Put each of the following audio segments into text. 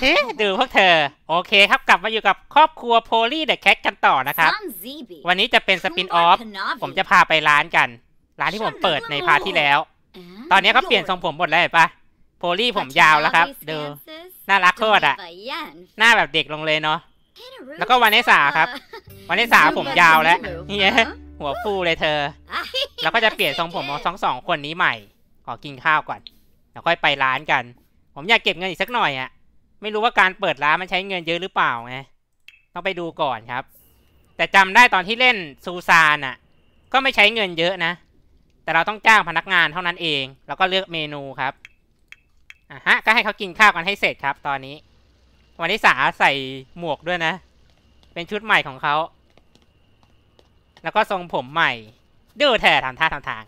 เฮ้ดูพวกเธอ โอเค ครับ กลับมาอยู่กับครอบครัวโพลีเดอะแคทกันต่อนะครับ วันนี้จะเป็นสปินออฟ ผมจะพาไปร้านกัน ร้านที่ผมเปิดในพาที่แล้ว ตอนนี้เขาเปลี่ยนทรงผมหมดแล้วเห็นปะ โพลี่ผมยาวแล้วครับ ดูน่ารักโคตรอะ หน้าแบบเด็กลงเลยเนาะ แล้วก็วันี้สาครับ วันี้สาผมยาวแล้วเนี่ยหัวฟูเลยเธอแล้วก็จะเปลี่ยนทรงผมของสองสองคนนี้ใหม่ ขอกินข้าวก่อนแล้วค่อยไปร้านกันผมอยากเก็บเงินอีกสักหน่อยอะไม่รู้ว่าการเปิดร้านมันใช้เงินเยอะหรือเปล่าไง ต้องไปดูก่อนครับ แต่จำได้ตอนที่เล่นซูซานอะก็ไม่ใช้เงินเยอะนะ แต่เราต้องจ้างพนักงานเท่านั้นเอง แล้วก็เลือกเมนูครับ อ่ะฮะ ก็ให้เขากินข้าวกันให้เสร็จครับตอนนี้ วันนี้สาใส่หมวกด้วยนะ เป็นชุดใหม่ของเขา แล้วก็ทรงผมใหม่ดูแท้ทำท่าทำทาง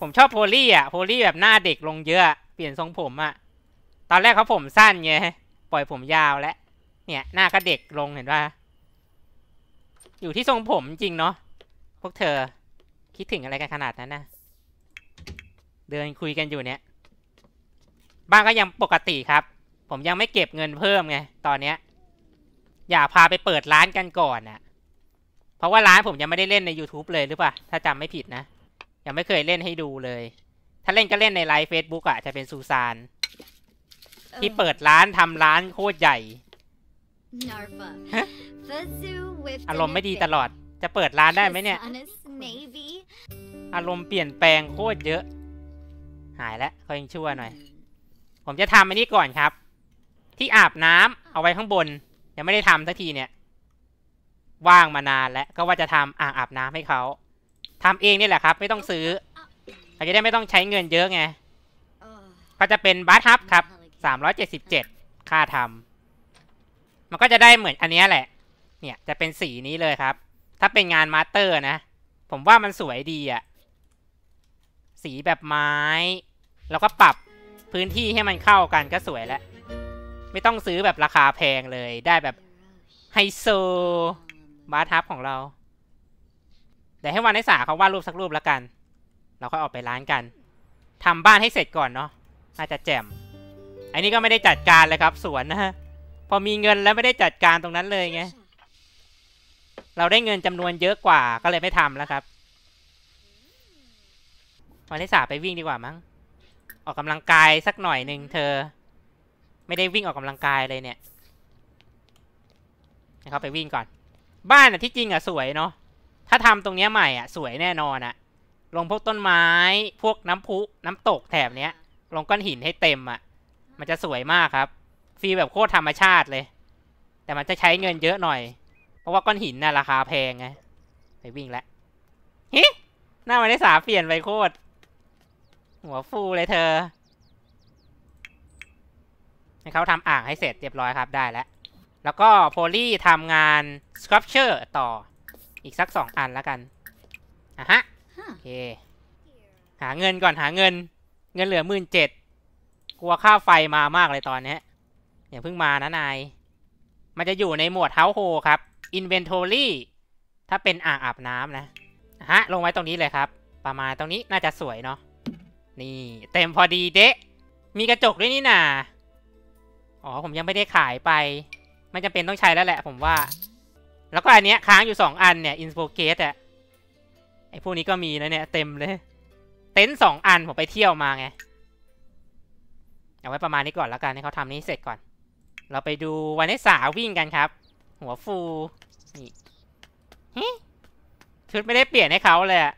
ผมชอบโพลี่อ่ะ โพลี่แบบหน้าเด็กลงเยอะ เปลี่ยนทรงผมอ่ะ ตอนแรกเขาผมสั้นไง ปล่อยผมยาวแล้ว เนี่ย หน้าก็เด็กลงเห็นป่อยู่ที่ทรงผมจริงเนาะ พวกเธอคิดถึงอะไรกันขนาดนั้นนะเดินคุยกันอยู่เนี่ย บ้านก็ยังปกติครับ ผมยังไม่เก็บเงินเพิ่มไง ตอนเนี้ย อย่าพาไปเปิดร้านกันก่อนนะเพราะว่าร้านผมยังไม่ได้เล่นใน YouTube เลยหรือเปล่า ถ้าจำไม่ผิดนะแต่ไม่เคยเล่นให้ดูเลย ถ้าเล่นก็เล่นในไลฟ์เฟซบุ๊กอะจะเป็นซูซานที่เปิดร้านทำร้านโคตรใหญ่อารมณ์ไม่ดีตลอด จะเปิดร้านได้ไหมเนี่ย อารมณ์เปลี่ยนแปลงโคตรเยอะ หายแล้วคอายังชั่วหน่อย ผมจะทำอันนี้ก่อนครับ ที่อาบน้ำเอาไว้ข้างบน ยังไม่ได้ทำสักทีเนี่ย ว่างมานานแล้วก็ว่าจะทำอ่างอาบน้ำให้เขาทำเองนี่แหละครับไม่ต้องซื้อเราจะได้ไม่ต้องใช้เงินเยอะไงก็จะเป็นบัตทับครับสามร้อยเจ็ดสิบเจ็ดค่าทำมันก็จะได้เหมือนอันนี้แหละ เนี่ยจะเป็นสีนี้เลยครับ ถ้าเป็นงานมาสเตอร์นะ ผมว่ามันสวยดีอะสีแบบไม้ แล้วก็ปรับพื้นที่ให้มันเข้ากัน ก็สวยแล้วไม่ต้องซื้อแบบราคาแพงเลย ได้แบบไฮโซบาร์ทับของเราเดี๋ยวให้วันไอ้สาเขาวาดรูป สักรูปแล้วกัน เรา ค่อย ออกไปร้านกัน ทำบ้านให้เสร็จก่อนเนาะน่าจะแจ่มอันนี้ก็ไม่ได้จัดการเลยครับสวนนะฮะ พอมีเงินแล้วไม่ได้จัดการตรงนั้นเลยไง เราได้เงินจำนวนเยอะกว่าก็เลยไม่ทำแล้วครับ วันไอ้สาไปวิ่งดีกว่ามั้ง ออกกำลังกายสักหน่อยหนึ่งเธอ ไม่ได้วิ่งออกกำลังกายเลยเนี่ย นะครับไปวิ่งก่อน บ้านอ่ะที่จริงอ่ะสวยเนาะถ้าทำตรงเนี้ยใหม่อ่ะสวยแน่นอนอ่ะ ลงพวกต้นไม้พวกน้ำพุน้ำตกแถบเนี้ยลงก้อนหินให้เต็มอ่ะ มันจะสวยมากครับ ฟีแบบโคตรธรรมชาติเลย แต่มันจะใช้เงินเยอะหน่อยเพราะว่าก้อนหินน่ะ ราคาแพงไงไปวิ่งแล้วฮิหน้ามันได้สาเปลี่ยนไปโคตร หัวฟูเลยเธอให้เขาทำอ่างให้เสร็จเรียบร้อยครับได้แล้วแล้วก็โพลี่ทำงานสครับเชอร์ต่ออีกสักสองอันแล้วกันอ่ะฮะโอเค หาเงินก่อนหาเงิน เงินเหลือหมื่นเจ็ดกลัวค่าไฟมามากเลยตอนนี้อย่าเพิ่งมานะนาย มันจะอยู่ในหมวดเท้าโฮครับ Inventory ถ้าเป็นอ่างอาบน้ำนะ ฮะ ลงไว้ตรงนี้เลยครับ ประมาณตรงนี้น่าจะสวยเนาะ นี่ เต็มพอดี เดะมีกระจกด้วยนี่นาอ๋อ ผมยังไม่ได้ขายไป มันจะเป็นต้องใช้แล้วแหละ ผมว่าแล้วก็อันเนี้ยค้างอยู่สองอันเนี่ยอินสโปเกตอะไอพวกนี้ก็มีนะเนี่ยเต็มเลย เต็นสองอันผมไปเที่ยวมาไงเอาไว้ประมาณนี้ก่อนแล้วกันให้เขาทำนี้เสร็จก่อน เราไปดูวันนี้สาวิ่งกันครับ หัวฟูนี่ฮิชุดไม่ได้เปลี่ยนให้เขาเลยอะ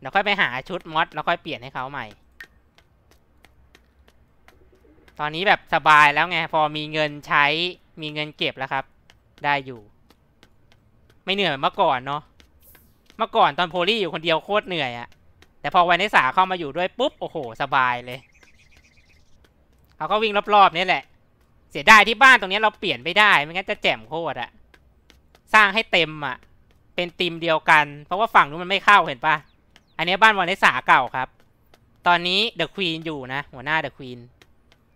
เดี๋ยวค่อยไปหาชุดมอสแล้วค่อยเปลี่ยนให้เขาใหม่ตอนนี้แบบสบายแล้วไงพอมีเงินใช้มีเงินเก็บแล้วครับ ได้อยู่ไม่เหนื่อยเมื่อก่อนเนาะ เมื่อก่อนตอนโพลี่อยู่คนเดียวโคตรเหนื่อยอะ แต่พอวันนิสาเข้ามาอยู่ด้วยปุ๊บโอ้โห สบายเลยเขาก็วิ่งรอบๆนี่แหละ เสียดายที่บ้านตรงนี้เราเปลี่ยนไม่ได้ไม่งั้นจะแจ่มโคตรอะ สร้างให้เต็มอะ เป็นติมเดียวกัน เพราะว่าฝั่งนู้นมันไม่เข้าเห็นปะอันนี้บ้านวันนิสาเก่าครับ ตอนนี้เดอะควีนอยู่นะหัวหน้าเดอะควีน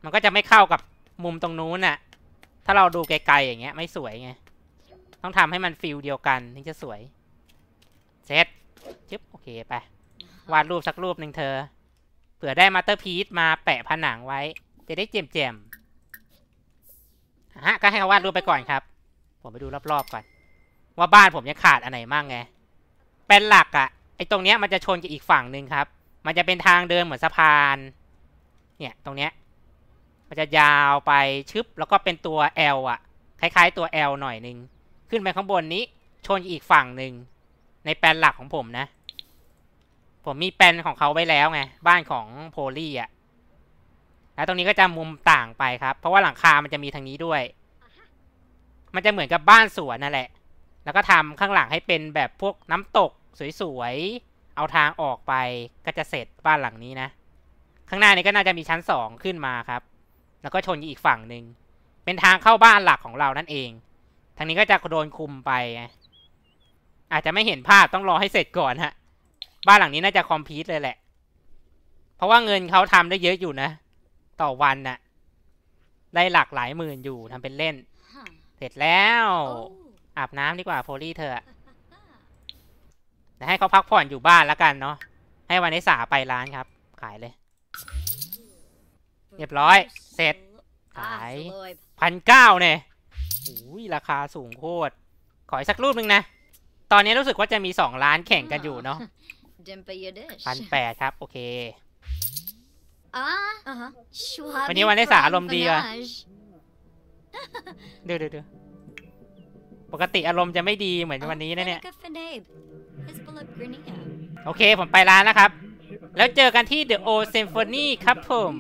มันก็จะไม่เข้ากับมุมตรงนู้นอะถ้าเราดูไกลๆอย่างเงี้ย ไม่สวยไงต้องทำให้มันฟิลเดียวกันถึงจะสวย เซตจึ๊บโอเค ไป วาดรูปสักรูปหนึ่งเธอเผื่อได้มาสเตอร์พีซมาแปะผนังไว้ จะได้เจียมเจียมฮะ ก็ให้เขาวาดรูปไปก่อนครับ ผมไปดูรอบๆก่อน ว่าบ้านผมยังขาดอะไรมั่งไง เป็นหลักอะไอตรงเนี้ยมันจะชนกับอีกฝั่งหนึ่งครับ มันจะเป็นทางเดินเหมือนสะพาน เนี่ย ตรงเนี้ยมันจะยาวไป ชึบ แล้วก็เป็นตัว L อะคล้ายๆ ตัว L หน่อยนึงขึ้นไปข้างบนนี้ชนอีกฝั่งหนึ่งในแปลนหลักของผมนะ ผมมีแปลนของเขาไว้แล้วไงบ้านของโพลี่อ่ะ แล้วตรงนี้ก็จะมุมต่างไปครับ เพราะว่าหลังคามันจะมีทางนี้ด้วย มันจะเหมือนกับบ้านสวนนั่นแหละ แล้วก็ทำข้างหลังให้เป็นแบบพวกน้ำตกสวยๆเอาทางออกไป ก็จะเสร็จบ้านหลังนี้นะ ข้างหน้านี้ก็น่าจะมีชั้นสองขึ้นมาครับ แล้วก็ชนอีกฝั่งหนึ่งเป็นทางเข้าบ้านหลักของเรานั่นเองทางนี้ก็จะโดนคุมไปอาจจะไม่เห็นภาพต้องรอให้เสร็จก่อนฮะ บ้านหลังนี้น่าจะคอมพิวต์เลยแหละ เพราะว่าเงินเขาทำได้เยอะอยู่นะ ต่อวันน่ะ ได้หลักหลายหมื่นอยู่ทำเป็นเล่น เสร็จแล้ว อาบน้ำดีกว่าโฟลี่เธอ๋ยวให้เขาพักผ่อนอยู่บ้านแล้วกันเนาะ ให้วันนี้สาไปร้านครับ ขายเลย เรียบร้อย เสร็จ ขาย พันเก้าเนี่ยอุ้ย ราคาสูงโคตร ขออีกสักรูปหนึ่งนะ ตอนนี้รู้สึกว่าจะมีสองร้านแข่งกันอยู่เนาะพันแปดครับ โอเค วันนี้วันได้สาอารมณ์ดีอ่ะ เดี๋ยวเดี๋ยวปกติอารมณ์จะไม่ดีเหมือนวันนี้นะเนี่ย โอเคผมไปร้านนะครับ แล้วเจอกันที่ The Old Symphony ครับผม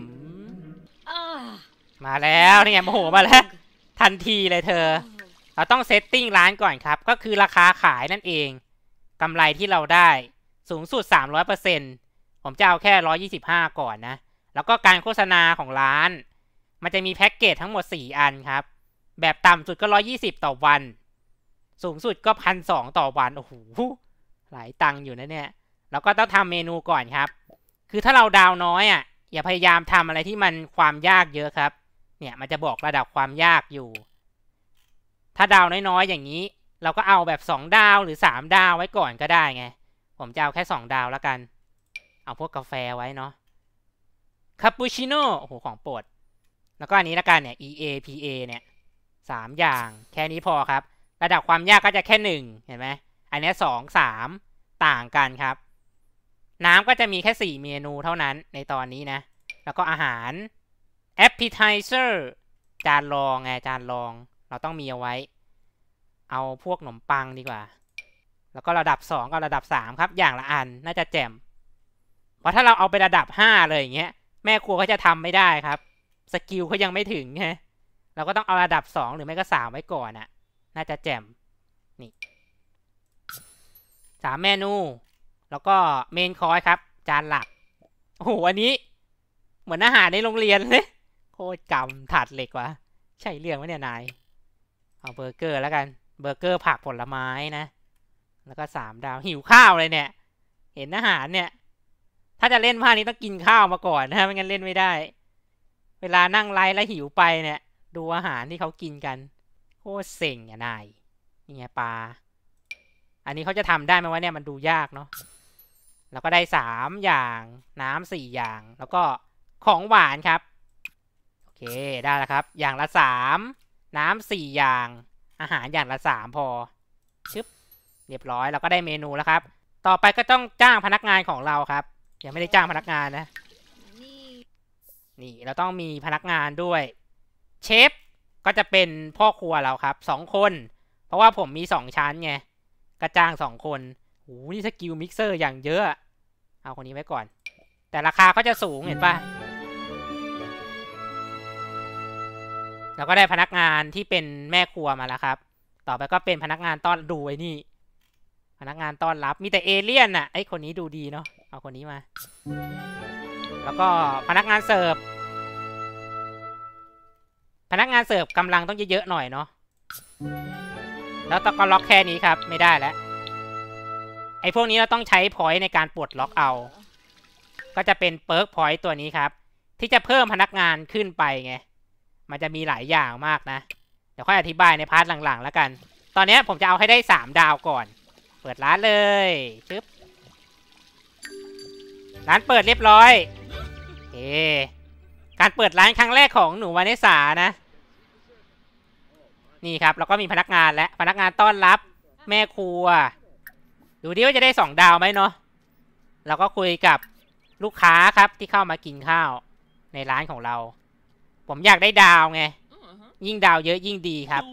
มาแล้วนี่ไงโมโหมาแล้วทันทีเลยเธอ เราต้องเซตติ้งร้านก่อนครับ ก็คือราคาขายนั่นเอง กำไรที่เราได้สูงสุด 300%ผมจะเอาแค่ 125 ก่อนนะ แล้วก็การโฆษณาของร้าน มันจะมีแพ็กเกจทั้งหมด 4 อันครับ แบบต่ำสุดก็ 120 ต่อวัน สูงสุดก็พันสต่อวัน โอ้โห หลายตังค์อยู่นะเนี่ย แล้วก็ต้องทำเมนูก่อนครับ คือถ้าเราดาวน้อยอะ่ะ อย่าพยายามทำอะไรที่มันความยากเยอะครับนี่ยมันจะบอกระดับความยากอยู่ ถ้าดาวน้อยๆ อย่างนี้เราก็เอาแบบ2ดาวหรือ3 ดาวไว้ก่อนก็ได้ไง ผมจะเอาแค่ 2 ดาวแล้วกัน เอาพวกกาแฟไว้เนาะ คาปูชิโน่ โอ้โห ของโปรด แล้วก็อันนี้ละกันเนี่ย EAPA เนี่ยสามอย่างแค่นี้พอครับ ระดับความยากก็จะแค่หนึ่ง เห็นไหม อันนี้สองสามต่างกันครับ น้ำก็จะมีแค่สี่เมนูเท่านั้นในตอนนี้นะ แล้วก็อาหาร appetizer จานรองไงจานรองเราต้องมีเอาไว้เอาพวกขนมปังดีกว่า แล้วก็ระดับ2กับระดับ3ครับ อย่างละอันน่าจะแจ่มเพราะถ้าเราเอาไประดับ5เลยอย่างเงี้ยแม่ครัวก็จะทำไม่ได้ครับสกิลเขายังไม่ถึงไงเราก็ต้องเอาระดับ2หรือไม่ก็3ไว้ก่อนอะน่าจะแจ่มนี่สามเมนู แล้วก็เมนคอยครับจานหลักโอ้โหอันนี้ เหมือนอาหารในโรงเรียนเลยโคตรกำถาดเหล็กวะใช่เรื่องไหมเนี่ยนาย เอาเบอร์เกอร์แล้วกัน เบอร์เกอร์ผักผลไม้นะ แล้วก็สามดาวหิวข้าวเลยเนี่ย เห็นอาหารเนี่ย ถ้าจะเล่นภาคนี้ต้องกินข้าวมาก่อนนะไม่งั้นเล่นไม่ได้ เวลานั่งไลฟ์แล้วหิวไปเนี่ย ดูอาหารที่เขากินกันโคตรเซ็งอ่ะนาย นี่ไงปลา อันนี้เขาจะทำได้ไหมวะเนี่ยมันดูยากเนาะแล้วก็ได้สามอย่างน้ำสี่อย่าง แล้วก็ของหวานครับได้แล้วครับ อย่างละสาม น้ำสี่อย่าง อาหารอย่างละสามพอ ชึบ เรียบร้อยเราก็ได้เมนูแล้วครับ ต่อไปก็ต้องจ้างพนักงานของเราครับ ยังไม่ได้จ้างพนักงานนะ นี่เราต้องมีพนักงานด้วย เชฟก็จะเป็นพ่อครัวเราครับสองคน เพราะว่าผมมีสองชั้นไงกระจ้างสองคนโอ้นี่สกิลมิกเซอร์อย่างเยอะ เอาคนนี้ไว้ก่อน แต่ราคาก็จะสูงเห็นปะแล้วก็ได้พนักงานที่เป็นแม่ครัวมาแล้วครับ ต่อไปก็เป็นพนักงานต้อนดูไอ้นี่ พนักงานต้อนรับมีแต่เอเลี่ยนอ่ะไอ้คนนี้ดูดีเนาะเอาคนนี้มา แล้วก็พนักงานเสิร์ฟพนักงานเสิร์ฟกำลังต้องเยอะๆหน่อยเนาะแล้วต้องก็ล็อกแค่นี้ครับไม่ได้แล้วไอ้พวกนี้เราต้องใช้พอยต์ในการปลดล็อกเอาก็จะเป็นเปิร์กพอยต์ตัวนี้ครับ ที่จะเพิ่มพนักงานขึ้นไปไงมันจะมีหลายอย่างมากนะเดี๋ยวค่อยอธิบายในพาร์ทหลังๆ แล้วกัน ตอนนี้ผมจะเอาให้ได้ 3 ดาวก่อน เปิดร้านเลยปึบร้านเปิดเรียบร้อยเอการเปิดร้านครั้งแรกของหนูวานิสานะ นี่ครับ เราก็มีพนักงานและพนักงานต้อนรับแม่ครัว ดูดิว่าจะได้สองดาวไหมเนาะเราก็คุยกับลูกค้าครับที่เข้ามากินข้าวในร้านของเราผมอยากได้ดาวไง ยิ่งดาวเยอะยิ่งดีครับ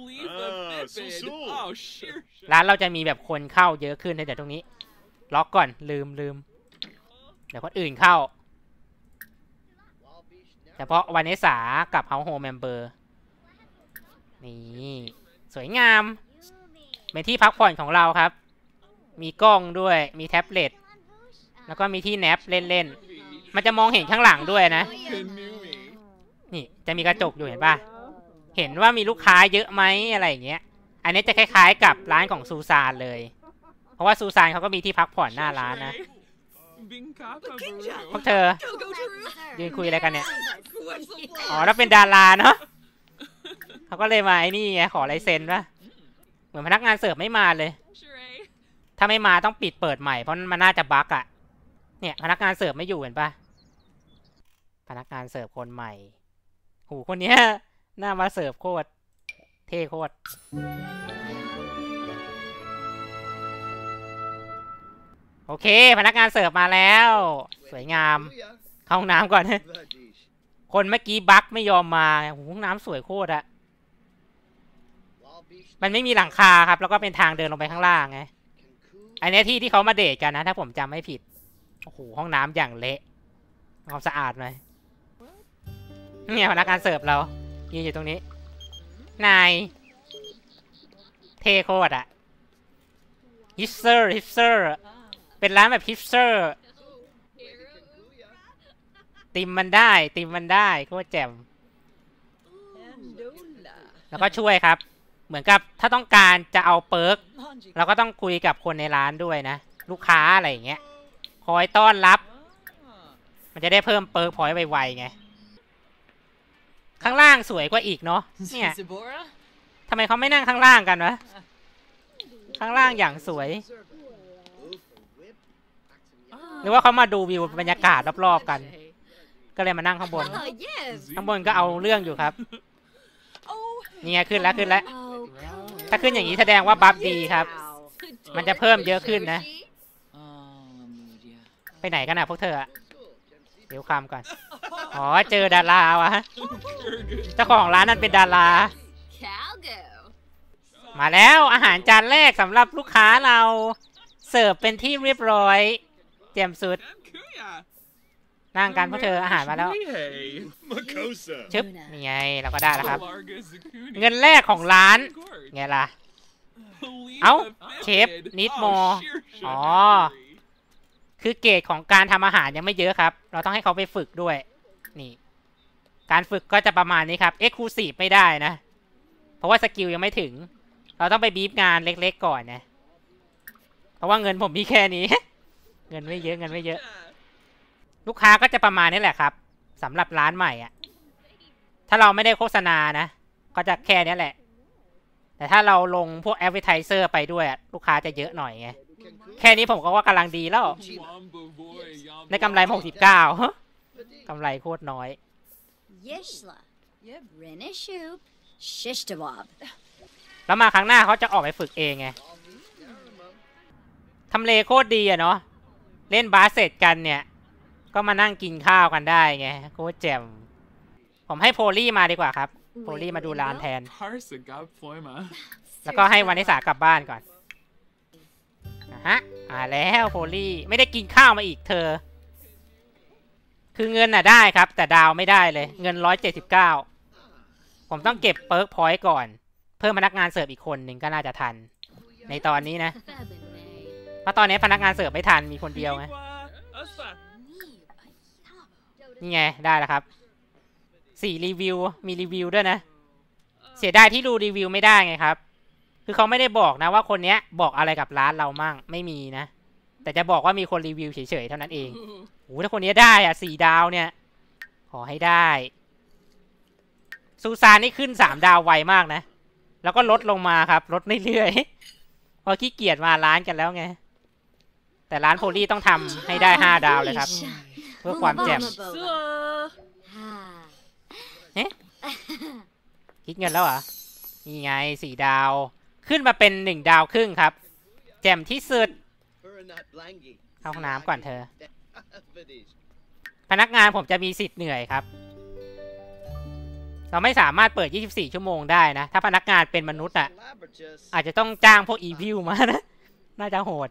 ร้านเราจะมีแบบคนเข้าเยอะขึ้นในแต่ตรงนี้ ล็อกก่อนลืมลืมเดี๋ยวคนอื่นเข้า เฉพาะวันเนสากับเฮาโฮมเมมเบอร์ นี่สวยงามเป็นที่พักผ่อนของเราครับ มีกล้องด้วย มีแท็บเล็ต แล้วก็มีที่แนบเล่นๆมันจะมองเห็นข้างหลังด้วยนะนี่จะมีกระจกอยู่เห็นป่ะ เห็นว่ามีลูกค้าเยอะไหมอะไรอย่างเงี้ย อันนี้จะคล้าย ๆ กับร้านของซูซานเลย เพราะว่าซูซานเขาก็มีที่พักผ่อนหน้าร้านนะพวกเธอยืนคุยอะไรกันเนี่ย อ๋อแล้วเป็นดาราเนาะเขาก็เลยมาไอ้นี่ไงขอลายเซ็นป่ะ เหมือนพนักงานเสิร์ฟไม่มาเลย ถ้าไม่มาต้องปิดเปิดใหม่ เพราะมันน่าจะบั๊กอะเนี่ยพนักงานเสิร์ฟไม่อยู่เห็นป่ะ พนักงานเสิร์ฟคนใหม่หูคนนี้หน้ามาเสิร์ฟโคตรเท่โคตรโอเค พนักงานเสิร์ฟมาแล้ว สวยงามเข้าห้องน้ำก่อนคนเมื่อกี้บั๊กไม่ยอมมาหูห้องน้ำสวยโคตรอะมันไม่มีหลังคาครับ แล้วก็เป็นทางเดินลงไปข้างล่างไงอันนี้ที่ที่เขามาเดทกันนะถ้าผมจำไม่ผิดโอ้โหห้องน้ำอย่างเละความสะอาดไหมเนี่ยพนักงานเสิร์ฟเรายืนอยู่ตรงนี้ นายเทโคตรอะฮิปสเตอร์ฮิปสเตอร์เป็นร้านแบบฮิปสเตอร์ ติมมันได้ ติมมันได้ โคตรแจ่มแล้วก็ช่วยครับ เหมือนกับถ้าต้องการจะเอาเปิร์กเราก็ต้องคุยกับคนในร้านด้วยนะ ลูกค้าอะไรอย่างเงี้ย คอยต้อนรับ มันจะได้เพิ่มเปิร์กพอยไวๆไงข้างล่างสวยกว่าอีกเนาะเนี่ยทำไมเขาไม่นั่งข้างล่างกันวะ ข้างล่างอย่างสวย หรือว่าเขามาดูวิวบรรยากาศรอบๆกัน ก็เลยมานั่งข้างบน ข้างบนก็เอาเรื่องอยู่ครับนี่ไงขึ้นแล้วขึ้นแล้ว ถ้าขึ้นอย่างนี้แสดงว่าบัฟดีครับ มันจะเพิ่มเยอะขึ้นนะ ไปไหนกันอ่ะพวกเธอ เดี๋ยวคำามก่อนอ๋อเจอดาราวะเจ้าของร้านนั้นเป็นดารามาแล้วอาหารจานแรกสำหรับลูกค้าเราเสิร์ฟเป็นที่เรียบร้อยเจียมสุดนั่งกันพวกเธออาหารมาแล้วชึบนี่ไงเราก็ได้แล้วครับ เงินแรกของร้านไงล่ะเอ้าเชฟนิดมออ๋อ คือเกรดของการทำอาหารยังไม่เยอะครับ เราต้องให้เขาไปฝึกด้วยนี่การฝึกก็จะประมาณนี้ครับเกซ์ค u s ซีฟไม่ได้นะ เพราะว่าสกิลยังไม่ถึง เราต้องไปบีบงานเล็กๆก่อนนะ เพราะว่าเงินผมมีแค่นี้ เงินไม่เยอะเงินไม่เยอะ ลูกค้าก็จะประมาณนี้แหละครับสำหรับร้านใหม่อ่ะถ้าเราไม่ได้โฆษณานะ ก็จะแค่นี้แหละ แต่ถ้าเราลงพวกแอดเวอร์ทเซอร์ไปด้วยลูกค้าจะเยอะหน่อยไงแค่นี้ผมก็ว่ากำลังดีแล้วในกำไรหกสิบเก้ากำไรโคตรน้อย y s h l a r e n i s h u s h i s h t a a b แล้วมาครั้งหน้าเขาจะออกไปฝึกเองไง ทำเลโคตรดีอะเนาะ เล่นบาสเสร็จกันเนี่ย ก็มานั่งกินข้าวกันได้ไงโคตรแจ่มผมให้โพลี่มาดีกว่าครับ โพลี่มาดูร้านแทน แล้วก็ให้วานิสากลับบ้านก่อน ฮะอ่าแล้วโพลี่ไม่ได้กินข้าวมาอีกเธอคือเงินน่ะได้ครับ แต่ดาวไม่ได้เลย เงินร้อยเจ็ดสิบเก้าผมต้องเก็บเปิร์กพอยต์ก่อนเพิ่มพนักงานเสิร์ฟอีกคนหนึ่งก็น่าจะทันในตอนนี้นะเพราะตอนนี้พนักงานเสิร์ฟไม่ทันมีคนเดียวไง นี่ไงได้แล้วครับสี่รีวิวมีรีวิวด้วยนะ เสียดายที่ดูรีวิวไม่ได้ไงครับ คือเขาไม่ได้บอกนะว่าคนเนี้ย บอกอะไรกับร้านเรามั่ง ไม่มีนะแต่จะบอกว่ามีคนรีวิวเฉยๆ เท่านั้นเองโอ้ถ้าคนนี้ได้อ่ะสี่ดาวเนี่ย ขอให้ได้ ซูซานนี่ขึ้นสามดาวไวมากนะ แล้วก็ลดลงมาครับลดเรื่อยๆพอขี้เกียจมาร้านกันแล้วไง แต่ร้านโพลี่ต้องทำให้ได้ห้าดาวเลยครับเพื่อความแจ่มเฮ้คิดเงินแล้วอ่ะนี่ไงสี่ดาว ขึ้นมาเป็นหนึ่งดาวครึ่งครับ แจ่มที่สุดเข้าห้องน้ำก่อนเธอ พนักงานผมจะมีสิทธิ์เหนื่อยครับ เราไม่สามารถเปิด 24 ชั่วโมงได้นะ ถ้าพนักงานเป็นมนุษย์อ่ะ อาจจะต้องจ้างพวกอีพิวมานะ น่าจะโหด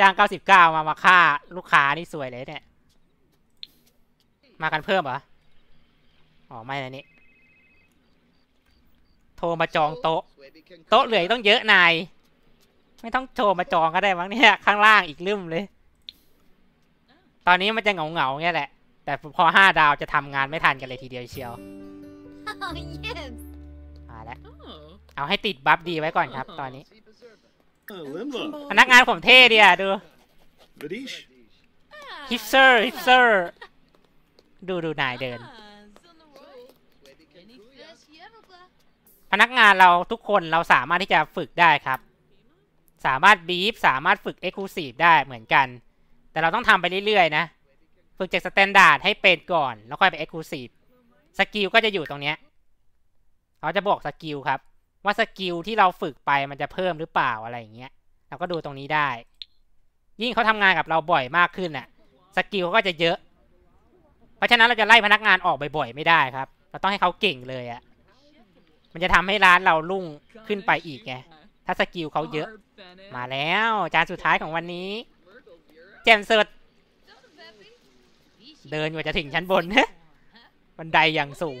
จ้าง 99 มามาฆ่าลูกค้านี่สวยเลยเนี่ย มากันเพิ่มเหรอ อ๋อไม่นะนี่ โทรมาจองโต๊ะ โต๊ะเหลือต้องเยอะนายไม่ต้องโชว์มาจองก็ได้มั้งเนี่ยข้างล่างอีกลืมเลย ตอนนี้มันจะเหงาเงาเงี้ยแหละ แต่พอห้าดาวจะทำงานไม่ทันกันเลยทีเดียวเชียวมาแล้วเอาให้ติดบัฟดีไว้ก่อนครับ ตอนนี้ พนักงานผมเท่ดีอ่ะดูฮิปเซอร์ฮิปเซอร์ ดูดูนายเดิน พนักงานเราทุกคนเราสามารถที่จะฝึกได้ครับสามารถบีฟสามารถฝึกกซ์คลูซีฟได้เหมือนกัน แต่เราต้องทำไปเรื่อยๆนะ ฝึกจากสแตนดาร์ดให้เป็นก่อนแล้วค่อยไปกซ์คลูซีฟสกิลก็จะอยู่ตรงเนี้ยเขาจะบอกสกิลครับ ว่าสกิลที่เราฝึกไปมันจะเพิ่มหรือเปล่าอะไรอย่างเงี้ยเราก็ดูตรงนี้ได้ ยิ่งเขาทำงานกับเราบ่อยมากขึ้นน่ะสกิลเขาก็จะเยอะ เพราะฉะนั้นเราจะไล่พนักงานออกบ่อยๆไม่ได้ครับ เราต้องให้เขาเก่งเลยอะ่ะ มันจะทำให้ร้านเราลุ่งขึ้นไปอีกไงถ้าสกิลเขาเยอะมาแล้วจานสุดท้ายของวันนี้เจ็มสุดเดินกว่าจะถึงชั้นบนฮะบันไดอย่างสูง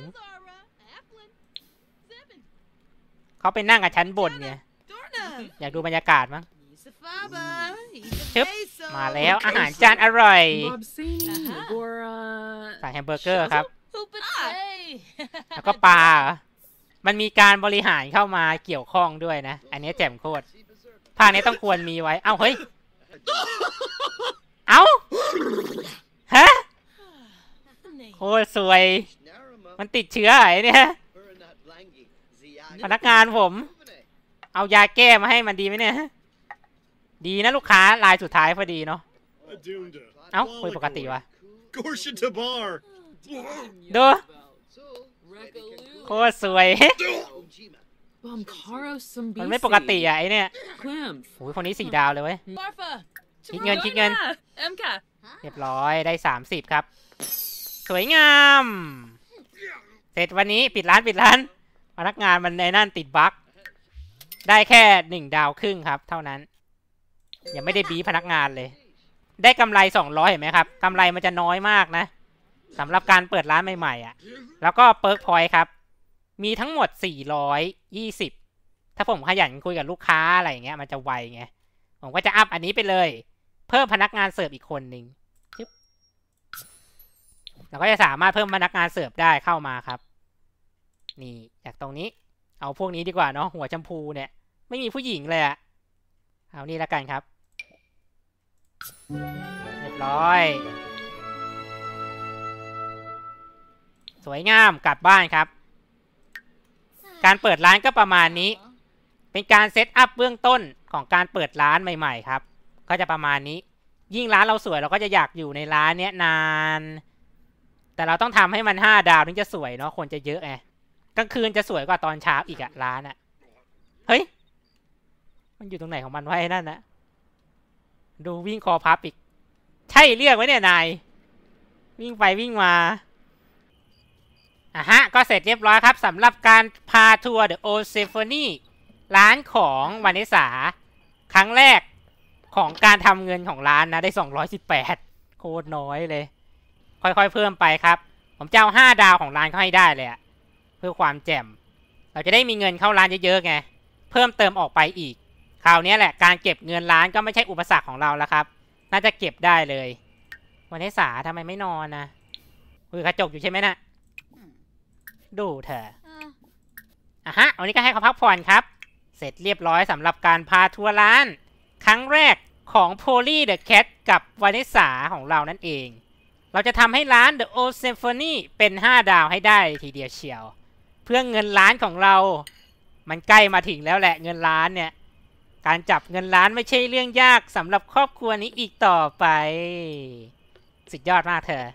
เขาไปนั่งกับชั้นบนเนี่ย อยากดูบรรยากาศมั้งชึบมาแล้วอาหารจานอร่อยสั่แฮมเบอร์เกอร์ครับ แล้วก็ปลามันมีการบริหารเข้ามาเกี่ยวข้องด้วยนะ อันนี้แจ่มโคตรท่านี้ต้องควรมีไว้ เอ้าเฮ้ย เอ้า ฮะโคตรสวย มันติดเชื้อไอ้เนี่ยพนักงานผม เอายาแก้มาให้มันดีไหมเนี่ย ดีนะลูกค้า ลายสุดท้ายพอดีเนาะ เอ้าคุยปกติวะดูโคตรสวยมันไม่ปกติอ่ะไอเนี่ยโอ้ยคนนี้สี่ดาวเลยเว้ยคิดเงินคิดเงินเรียบร้อยได้สามสิบครับ สวยงาม เสร็จวันนี้ปิดร้านปิดร้าน พนักงานมันในนั่นติดบั๊กได้แค่หนึ่งดาวครึ่งครับ เท่านั้น ยังไม่ได้บีพนักงานเลย ได้กำไรสองร้อยเห็นไหมครับกำไรมันจะน้อยมากนะสำหรับการเปิดร้านใหม่ๆอ่ะแล้วก็เปิร์กพอยต์ครับมีทั้งหมด 420 ถ้าผมขยันคุยกับลูกค้าอะไรอย่างเงี้ย มันจะ ไวไง ผมก็จะ อัพอันนี้ไปเลย เพิ่มพนักงานเสิร์ฟอีกคนหนึ่งเราก็จะสามารถเพิ่มพนักงานเสิร์ฟได้เข้ามาครับ นี่ จากตรงนี้ เอาพวกนี้ดีกว่าเนาะ หัวชมพูเนี่ย ไม่มีผู้หญิงเลยอะเอานี่ละกันครับ เรียบร้อย สวยงามกลับบ้านครับการเปิดร้านก็ประมาณนี้ เป็นการเซตอัพเบื้องต้นของการเปิดร้านใหม่ ๆ ครับ ก็จะประมาณนี้ ยิ่งร้านเราสวยเราก็จะอยากอยู่ในร้านเนี้ยนาน แต่เราต้องทำให้มันห้าดาวถึงจะสวยเนาะคนจะเยอะไง กลางคืนจะสวยกว่าตอนเช้าอีกอะร้านอะเฮ้ย มันอยู่ตรงไหนของมันไว้นั่นนะดูวิ่งคอพับอีกใช่เรียกไว้เนี่ยนาย วิ่งไปวิ่งมาอ่ะฮะก็เสร็จเรียบร้อยครับสำหรับการพาทัวร์เดอะโอเซฟอนี่ร้านของวานิสาครั้งแรกของการทำเงินของร้านนะ ได้ 218 โคตรน้อยเลย ค่อยๆเพิ่มไปครับ ผมจะเอา5 ดาวของร้านเขาให้ได้เลยอะเพื่อความแจ่มเราจะได้มีเงินเข้าร้านเยอะๆไง เพิ่มเติมออกไปอีก คราวนี้แหละ การเก็บเงินร้านก็ไม่ใช่อุปสรรคของเราแล้วครับ น่าจะเก็บได้เลยวันิสาทำไมไม่นอนนะคุยกระจกอยู่ใช่ไหมนะ่ะดูเธออ่ะฮะวันนี้ก็ให้เขาพักผ่อนครับ เสร็จเรียบร้อยสำหรับการพาทัวร์ร้าน ครั้งแรกของโพลีเดอะแคทกับวานิสาของเรานั่นเอง เราจะทำให้ร้าน The Old Symphony เป็น 5 ดาวให้ได้ทีเดียวเชียว เพื่อเงินล้านของเรา มันใกล้มาถึงแล้วแหละเงินล้านเนี่ย การจับเงินล้านไม่ใช่เรื่องยากสำหรับครอบครัวนี้อีกต่อไป สุดยอดมากเธอ